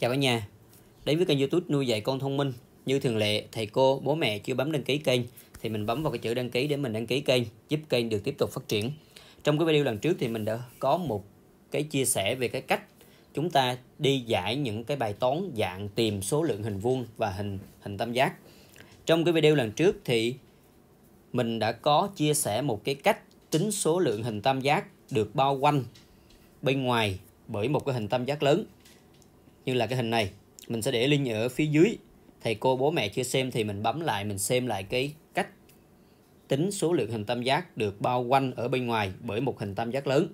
Chào cả nhà, đến với kênh youtube nuôi dạy con thông minh Như thường lệ, thầy cô, bố mẹ chưa bấm đăng ký kênh Thì mình bấm vào cái chữ đăng ký để mình đăng ký kênh Giúp kênh được tiếp tục phát triển Trong cái video lần trước thì mình đã có một cái chia sẻ về cái cách Chúng ta đi giải những cái bài toán dạng tìm số lượng hình vuông và hình hình tam giác Trong cái video lần trước thì mình đã có chia sẻ một cái cách tính số lượng hình tam giác được bao quanh bên ngoài bởi một cái hình tam giác lớn như là cái hình này mình sẽ để link ở phía dưới thầy cô bố mẹ chưa xem thì mình bấm lại mình xem lại cái cách tính số lượng hình tam giác được bao quanh ở bên ngoài bởi một hình tam giác lớn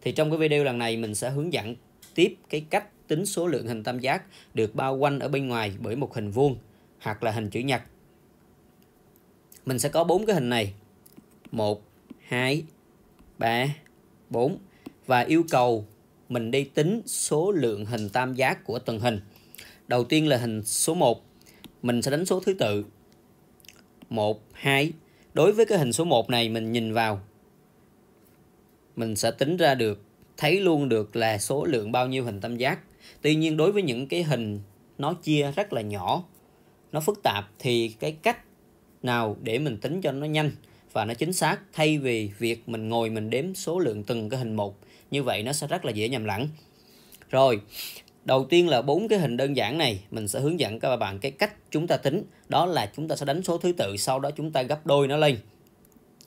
thì trong cái video lần này mình sẽ hướng dẫn tiếp cái cách tính số lượng hình tam giác được bao quanh ở bên ngoài bởi một hình vuông hoặc là hình chữ nhật mình sẽ có bốn cái hình này 1 2 3 4 và yêu cầu mình đi tính số lượng hình tam giác của từng hình. Đầu tiên là hình số 1. Mình sẽ đánh số thứ tự. 1 2. Đối với cái hình số 1 này mình nhìn vào mình sẽ tính ra được thấy luôn được là số lượng bao nhiêu hình tam giác. Tuy nhiên đối với những cái hình nó chia rất là nhỏ, nó phức tạp thì cái cách nào để mình tính cho nó nhanh và nó chính xác thay vì việc mình ngồi mình đếm số lượng từng cái hình một như vậy nó sẽ rất là dễ nhầm lẫn rồi đầu tiên là bốn cái hình đơn giản này mình sẽ hướng dẫn các bạn cái cách chúng ta tính đó là chúng ta sẽ đánh số thứ tự sau đó chúng ta gấp đôi nó lên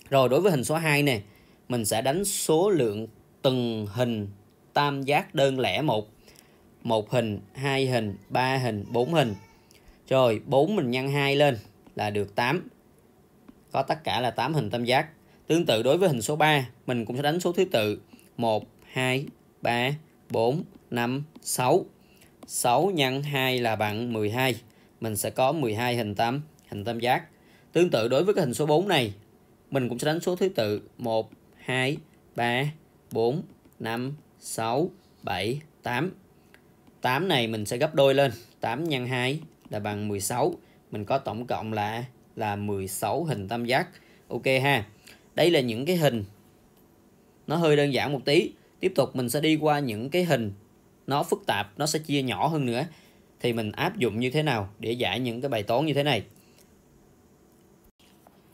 rồi đối với hình số 2 này mình sẽ đánh số lượng từng hình tam giác đơn lẻ một một hình hai hình ba hình bốn hình rồi 4 mình nhân 2 lên là được 8 có tất cả là 8 hình tam giác. Tương tự đối với hình số 3, mình cũng sẽ đánh số thứ tự 1, 2, 3, 4, 5, 6. 6 nhân 2 là bằng 12. Mình sẽ có 12 hình tam hình tam giác. Tương tự đối với cái hình số 4 này, mình cũng sẽ đánh số thứ tự 1, 2, 3, 4, 5, 6, 7, 8. 8 này mình sẽ gấp đôi lên. 8 nhân 2 là bằng 16. Mình có tổng cộng là là 16 hình tam giác. Ok ha. Đây là những cái hình nó hơi đơn giản một tí. Tiếp tục mình sẽ đi qua những cái hình nó phức tạp, nó sẽ chia nhỏ hơn nữa. Thì mình áp dụng như thế nào để giải những cái bài toán như thế này.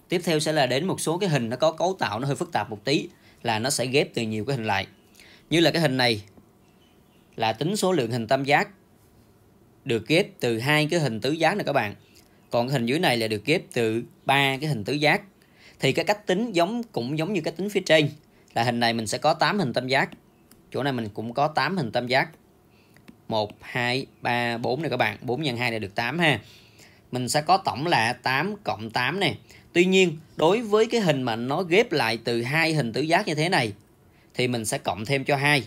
Tiếp theo sẽ là đến một số cái hình nó có cấu tạo nó hơi phức tạp một tí là nó sẽ ghép từ nhiều cái hình lại. Như là cái hình này là tính số lượng hình tam giác được ghép từ hai cái hình tứ giác này các bạn còn cái hình dưới này là được ghép từ ba cái hình tứ giác thì cái cách tính giống cũng giống như cách tính phía trên là hình này mình sẽ có 8 hình tam giác chỗ này mình cũng có 8 hình tam giác 1 2 3 4 này các bạn 4 x 2 là được 8 ha mình sẽ có tổng là 8 cộng 8 này Tuy nhiên đối với cái hình mà nó ghép lại từ hai hình tứ giác như thế này thì mình sẽ cộng thêm cho 2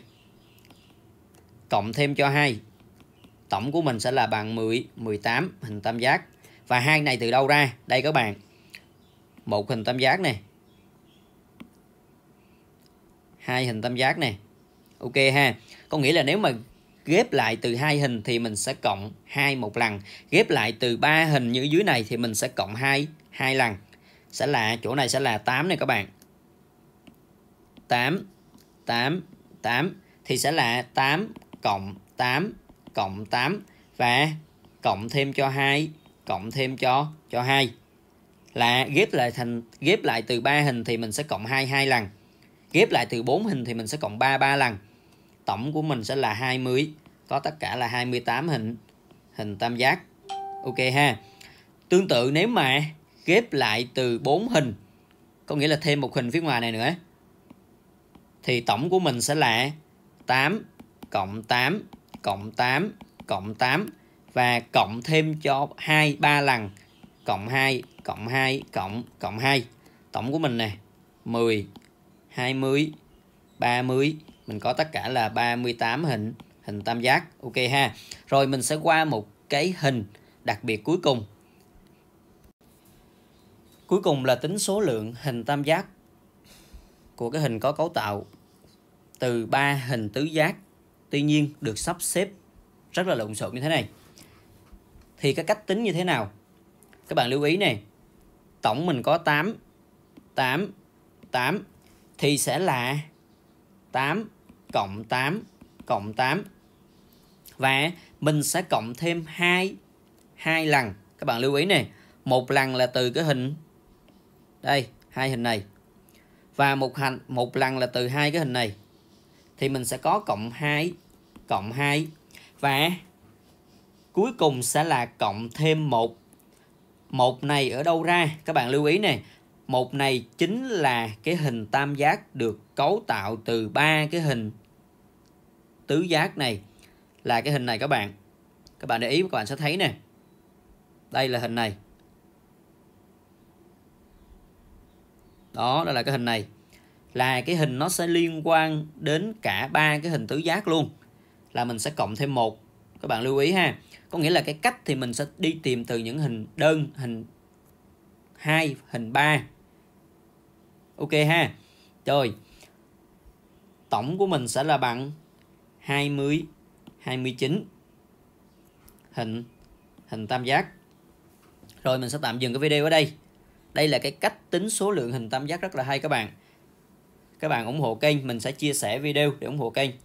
cộng thêm cho 2 tổng của mình sẽ là bằng 10 18 hình tam giác và hai này từ đâu ra đây các bạn một hình tam giác này hai hình tam giác này ok ha có nghĩa là nếu mà ghép lại từ hai hình thì mình sẽ cộng hai một lần ghép lại từ ba hình như dưới này thì mình sẽ cộng hai hai lần sẽ là chỗ này sẽ là 8 này các bạn 8 8 8 thì sẽ là 8 cộng 8 cộng 8 và cộng thêm cho 2 cộng thêm cho cho 2 là ghép lại thành ghép lại từ 3 hình thì mình sẽ cộng 2 2 lần. Ghép lại từ 4 hình thì mình sẽ cộng 3 3 lần. Tổng của mình sẽ là 20, có tất cả là 28 hình hình tam giác. Ok ha. Tương tự nếu mà ghép lại từ 4 hình có nghĩa là thêm một hình phía ngoài này nữa thì tổng của mình sẽ là 8 cộng 8 cộng 8 cộng 8 và cộng thêm cho 2 3 lần cộng 2 cộng 2 cộng cộng 2 tổng của mình nè 10 20 30 mình có tất cả là 38 hình hình tam giác ok ha rồi mình sẽ qua một cái hình đặc biệt cuối cùng cuối cùng là tính số lượng hình tam giác của cái hình có cấu tạo từ ba hình tứ giác tuy nhiên được sắp xếp rất là lộn xộn như thế này thì cái cách tính như thế nào các bạn lưu ý này tổng mình có 8 8 8 thì sẽ là 8 cộng 8 cộng 8 và mình sẽ cộng thêm 2 hai lần các bạn lưu ý này một lần là từ cái hình đây hai hình này và một hành một lần là từ hai cái hình này thì mình sẽ có cộng 2 cộng 2 và cuối cùng sẽ là cộng thêm một một này ở đâu ra các bạn lưu ý này một này chính là cái hình tam giác được cấu tạo từ ba cái hình tứ giác này là cái hình này các bạn các bạn để ý các bạn sẽ thấy nè đây là hình này đó đó là cái hình này là cái hình nó sẽ liên quan đến cả ba cái hình tứ giác luôn là mình sẽ cộng thêm một các bạn lưu ý ha có nghĩa là cái cách thì mình sẽ đi tìm từ những hình đơn hình 2 hình 3 ok ha rồi tổng của mình sẽ là bằng 20 29 hình hình tam giác rồi mình sẽ tạm dừng cái video ở đây đây là cái cách tính số lượng hình tam giác rất là hay các bạn các bạn ủng hộ kênh mình sẽ chia sẻ video để ủng hộ kênh